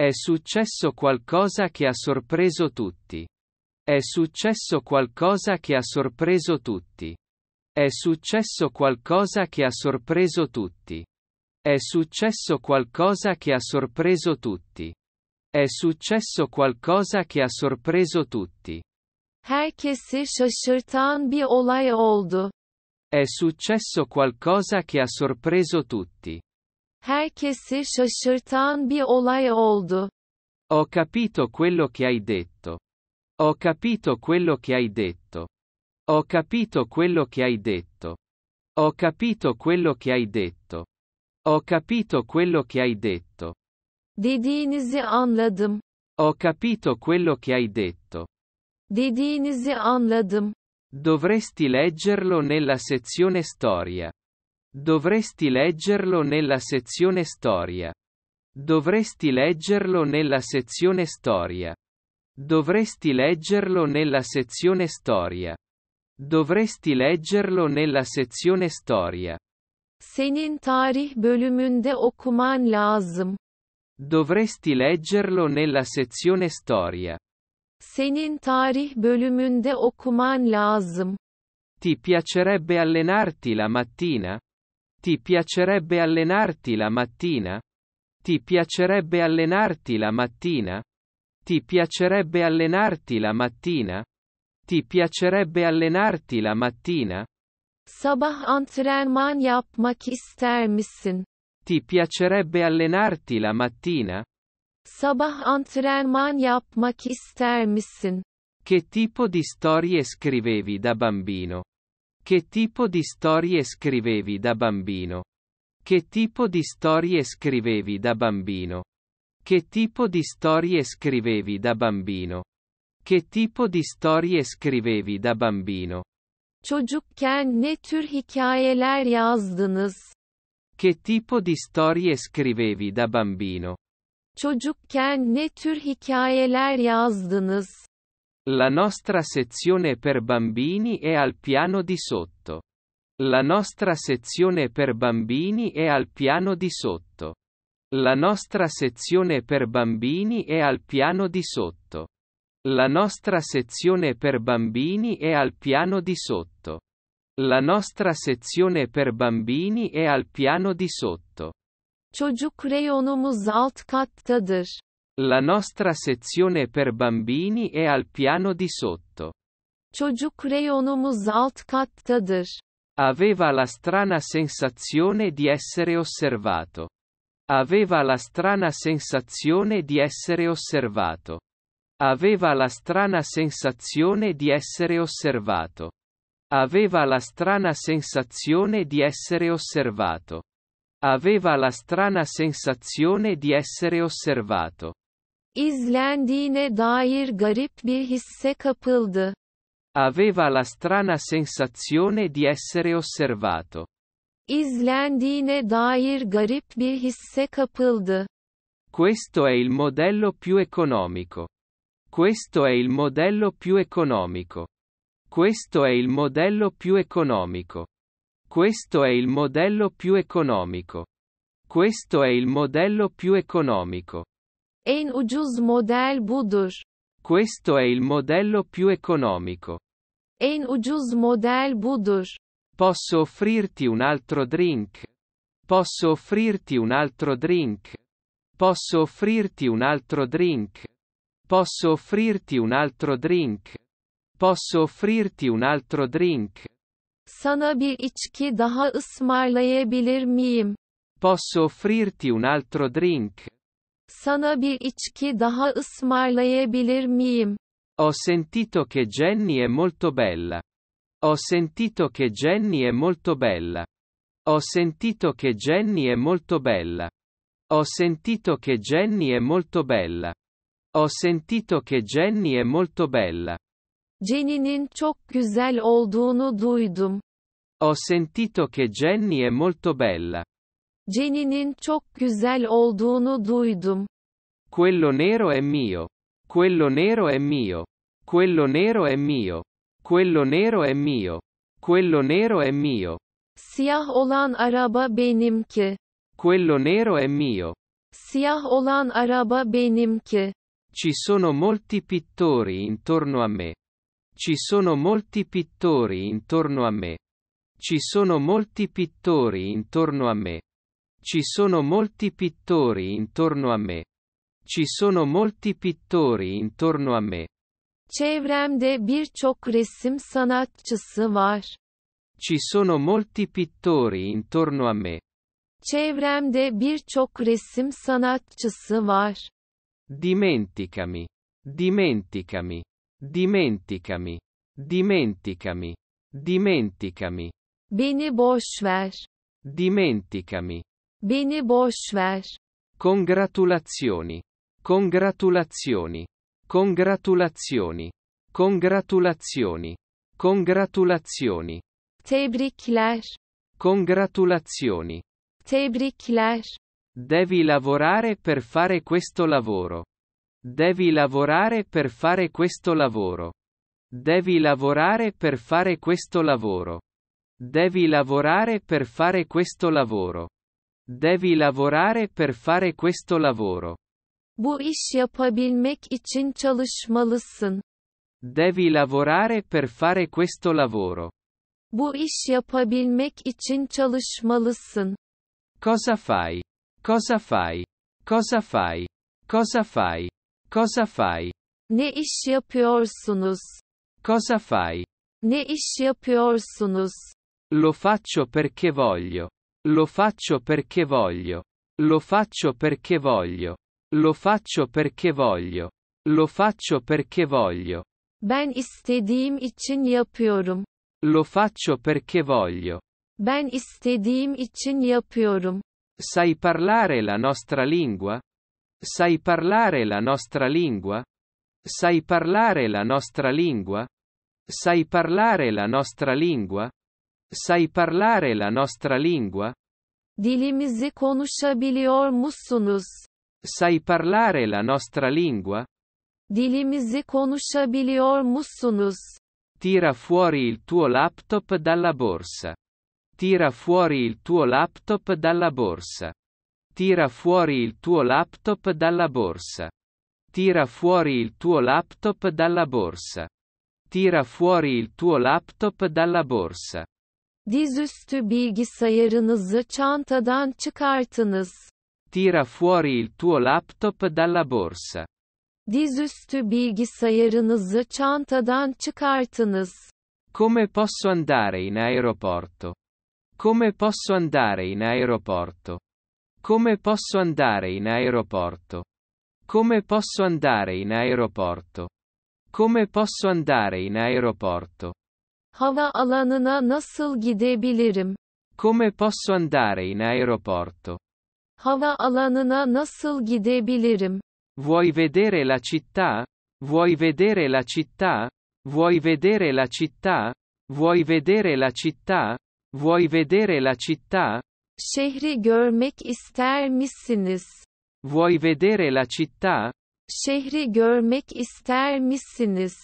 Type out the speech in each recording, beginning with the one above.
È successo qualcosa che ha sorpreso tutti. È successo qualcosa che ha sorpreso tutti. È successo qualcosa che ha sorpreso tutti. È successo qualcosa che ha sorpreso tutti. È successo qualcosa che ha sorpreso tutti. Herkesi şaşırtan bir olay oldu. È successo qualcosa che ha sorpreso tutti. Herkesi şaşırtan bir olay oldu. Ho capito quello che hai detto. Ho capito quello che hai detto. Ho capito quello che hai detto. Ho capito quello che hai detto. Ho capito quello che hai detto. Dediğinizi anladım. Ho capito quello che hai detto. Dediğinizi anladım. Dovresti leggerlo nella sezione storia. Dovresti leggerlo nella sezione storia. Dovresti leggerlo nella sezione storia. Dovresti leggerlo nella sezione storia. Dovresti leggerlo nella sezione storia. Senin tarih bölümünde okuman lazım. Dovresti leggerlo nella sezione storia. Senin tarih bölümünde okuman lazım. Ti piacerebbe allenarti la mattina? Ti piacerebbe allenarti la mattina? Ti piacerebbe allenarti la mattina? Ti piacerebbe allenarti la mattina? Ti piacerebbe allenarti la mattina? Sabah antrenman yapmak ister misin? Ti piacerebbe allenarti la mattina? Sabah antrenman yapmak ister misin? Che tipo di storie scrivevi da bambino? Che tipo di storie scrivevi da bambino? Che tipo di storie scrivevi da bambino? Che tipo di storie scrivevi da bambino? Che tipo di storie scrivevi da bambino? Çocukken ne tür hikayeler yazdınız? Che tipo di storie scrivevi da bambino? Çocukken ne tür hikayeler yazdınız? La nostra sezione per bambini è al piano di sotto. La nostra sezione per bambini è al piano di sotto. La nostra sezione per bambini è al piano di sotto. La nostra sezione per bambini è al piano di sotto. La nostra sezione per bambini è al piano di sotto. Çocuk reyonumuz alt kattadır. La nostra sezione per bambini è al piano di sotto. Çocuk reyonumuz alt kattadır. Aveva la strana sensazione di essere osservato. Aveva la strana sensazione di essere osservato. Aveva la strana sensazione di essere osservato. Aveva la strana sensazione di essere osservato. Aveva la strana sensazione di essere osservato izlendiğine dair garip bir hisse kapıldı. Aveva la strana sensazione di essere osservato. İzlendiğine dair garip bir hisse kapıldı. Questo è il modello più economico. Questo è il modello più economico. Questo è il modello più economico. Questo è il modello più economico. Questo è il modello più economico. En ucuz model budur. Questo è il modello più economico. En ucuz model budur. Posso offrirti un altro drink? Posso offrirti un altro drink? Posso offrirti un altro drink? Posso offrirti un altro drink? Posso offrirti un altro drink? Sana bir içki daha ısmarlayabilir miyim? Posso offrirti un altro drink? Sana bir içki daha ısmarlayabilir miyim? Ho sentito che Jenny è molto bella. Ho sentito che Jenny è molto bella. Ho sentito che Jenny è molto bella. Ho sentito che Jenny è molto bella. Ho sentito che Jenny è molto bella. Jenny'nin çok güzel olduğunu duydum. Ho sentito che Jenny è molto bella. Jenny'nin çok güzel olduğunu duydum. Quello nero è mio. Quello nero è mio. Quello nero è mio. Quello nero è mio. Quello nero è mio. Siyah olan araba benimki. Quello nero è mio. Siyah olan araba benimki. Ci sono molti pittori intorno a me. Ci sono molti pittori intorno a me. Ci sono molti pittori intorno a me. Ci sono molti pittori intorno a me. Ci sono molti pittori intorno a me. Çevremde birçok resim sanatçısı var. Ci sono molti pittori intorno a me. Çevremde birçok resim sanatçısı var. Dimenticami. Dimenticami. Dimenticami. Dimenticami. Dimenticami. Beni boş ver. Dimenticami. Beni boş ver. Congratulazioni. Congratulazioni. Congratulazioni. Congratulazioni. Congratulazioni. Tebrikler. Congratulazioni. Tebrikler. Devi lavorare per fare questo lavoro. Devi lavorare per fare questo lavoro. Devi lavorare per fare questo lavoro. Devi lavorare per fare questo lavoro. Devi lavorare per fare questo lavoro. Bu iş yapabilmek için çalışmalısın. Devi lavorare per fare questo lavoro. Bu iş yapabilmek için çalışmalısın. Cosa fai? Cosa fai? Cosa fai? Cosa fai? Cosa fai? Ne iş yapıyorsunuz? Cosa fai? Ne iş yapıyorsunuz? Lo faccio perché voglio. Lo faccio perché voglio. Lo faccio perché voglio. Lo faccio perché voglio. Lo faccio perché voglio. Ben istediğim için yapıyorum. Lo faccio perché voglio. Ben istediğim için yapıyorum. Sai parlare la nostra lingua? Sai parlare la nostra lingua? Sai parlare la nostra lingua? Sai parlare la nostra lingua? Sai parlare la nostra lingua? Dilimizi konuşabiliyor musunuz? Sai parlare la nostra lingua? Dilimizi konuşabiliyor musunuz? Tira fuori il tuo laptop dalla borsa. Tira fuori il tuo laptop dalla borsa. Tira fuori il tuo laptop dalla borsa. Tira fuori il tuo laptop dalla borsa. Tira fuori il tuo laptop dalla borsa. Dizüstü bilgisayarınızı çantadan çıkartınız. Tira fuori il tuo laptop dalla borsa. Dizüstü bilgisayarınızı çantadan çıkartınız. Come posso andare in aeroporto? Come posso andare in aeroporto? Come posso andare in aeroporto? Come posso andare in aeroporto? Come posso andare in aeroporto? Hava alanına nasıl gidebilirim? Come posso andare in aeroporto? Hava alanına nasıl gidebilirim? Vuoi vedere la città? Vuoi vedere la città? Vuoi vedere la città? Vuoi vedere la città? Vuoi vedere la città? Şehri görmek ister misiniz? Vuoi vedere la città? Şehri görmek ister misiniz?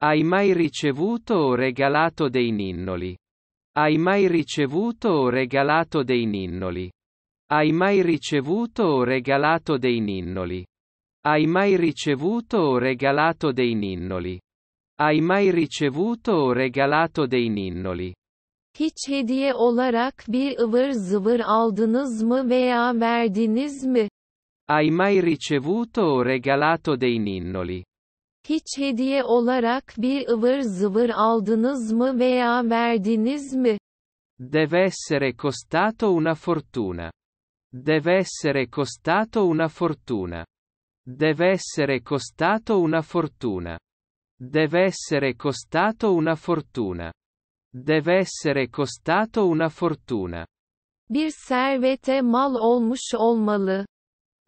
Hai mai ricevuto o regalato dei ninnoli? Hai mai ricevuto o regalato dei ninnoli? Hai mai ricevuto o regalato dei ninnoli? Hai mai ricevuto o regalato dei ninnoli? Hai mai ricevuto o regalato dei ninnoli? Hiç hediye olarak bir ıvır zıvır aldınız mı veya verdiniz mi? Hai mai ricevuto o regalato dei ninnoli? Hiç hediye olarak bir ıvır zıvır aldınız mı veya verdiniz mi? Deve essere costato una fortuna. Deve essere costato una fortuna. Deve essere costato una fortuna. Deve essere costato una fortuna. Deve essere costato una fortuna. Bir servete mal olmuş olmalı.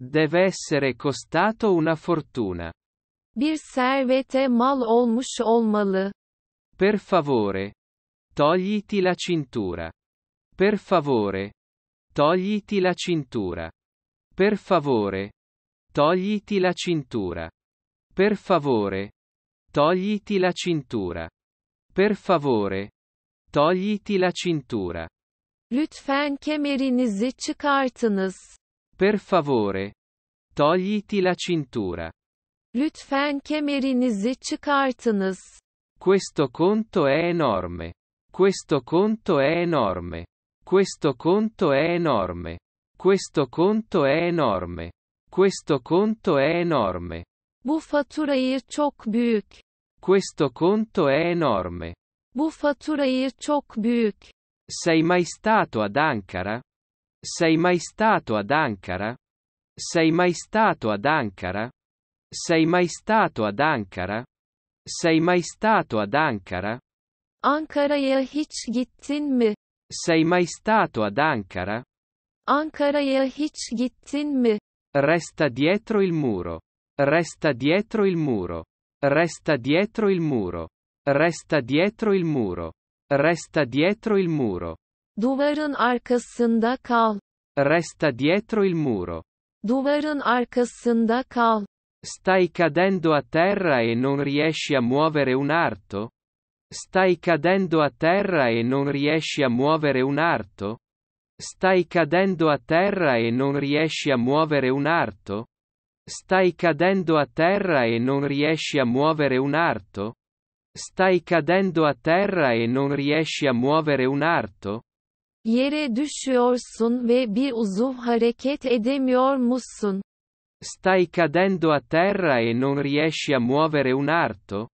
Deve essere costato una fortuna. bir servete mal olmuş olmalı. Per favore. Togliti la cintura. Per favore. Togliti la cintura. Per favore. Togliti la cintura. Per favore. Togliti la cintura. Per favore. Togliti la cintura. Lütfen kemerinizi çıkartınız. Per favore. Togliti la cintura. Lütfen kemerinizi çıkartınız. Questo conto è enorme. Questo conto è enorme. Questo conto è enorme. Questo conto è enorme. Questo conto è enorme. Bu faturayı çok büyük. Questo conto è enorme. Bu faturayı çok büyük. Sei mai stato ad Ankara? Sei mai stato ad Ankara? Sei mai stato ad Ankara? Sei mai stato ad Ankara? Sei mai stato ad Ankara? Ankara'ya hiç gittin mi? Sei mai stato ad Ankara? Ankara'ya hiç gittin mi? Resta dietro il muro. Resta dietro il muro. Resta dietro il muro. Resta dietro il muro. Resta dietro il muro. Duvarın arkasında kal. Resta dietro il muro. Duvarın arkasında kal. Stai cadendo a terra e non riesci a muovere un arto? Stai cadendo a terra e non riesci a muovere un arto? Stai cadendo a terra e non riesci a muovere un arto? Stai cadendo a terra e non riesci a muovere un arto? Stai cadendo a terra e non riesci a muovere un arto? Yere düşüyorsun ve bir uzuv hareket edemiyor musun? Stai cadendo a terra e non riesci a muovere un arto?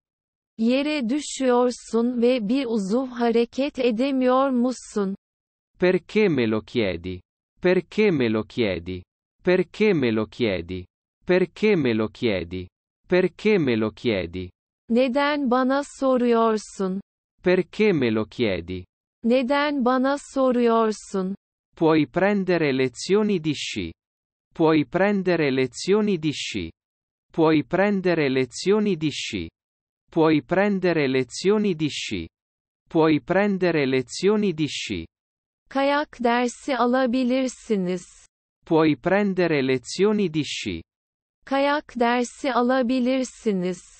Yere düşüyorsun ve bir uzuv hareket edemiyor musun? Perché me lo chiedi? Perché me lo chiedi? Perché me lo chiedi? Perché me lo chiedi? Perché me lo chiedi? Neden bana soruyorsun? Perché me lo chiedi? Neden bana soruyorsun? Puoi prendere lezioni di sci. Puoi prendere lezioni di sci. Puoi prendere lezioni di sci. Puoi prendere lezioni di sci. Puoi prendere lezioni di sci. Kayak dersi alabilirsiniz. Puoi prendere lezioni di sci. Kayak dersi alabilirsiniz.